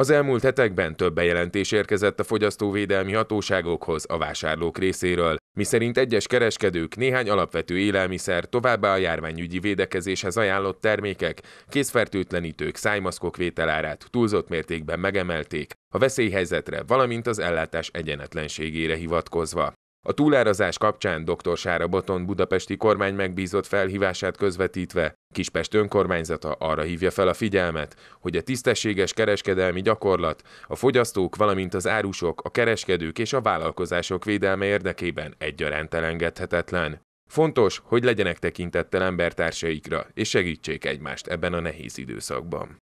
Az elmúlt hetekben több bejelentés érkezett a fogyasztóvédelmi hatóságokhoz a vásárlók részéről, miszerint egyes kereskedők néhány alapvető élelmiszer, továbbá a járványügyi védekezéshez ajánlott termékek, készfertőtlenítők, szájmaszkok vételárát túlzott mértékben megemelték, a veszélyhelyzetre, valamint az ellátás egyenetlenségére hivatkozva. A túlárazás kapcsán dr. Sára Boton budapesti kormány megbízott felhívását közvetítve Kispest önkormányzata arra hívja fel a figyelmet, hogy a tisztességes kereskedelmi gyakorlat a fogyasztók, valamint az árusok, a kereskedők és a vállalkozások védelme érdekében egyaránt elengedhetetlen. Fontos, hogy legyenek tekintettel embertársaikra, és segítsék egymást ebben a nehéz időszakban.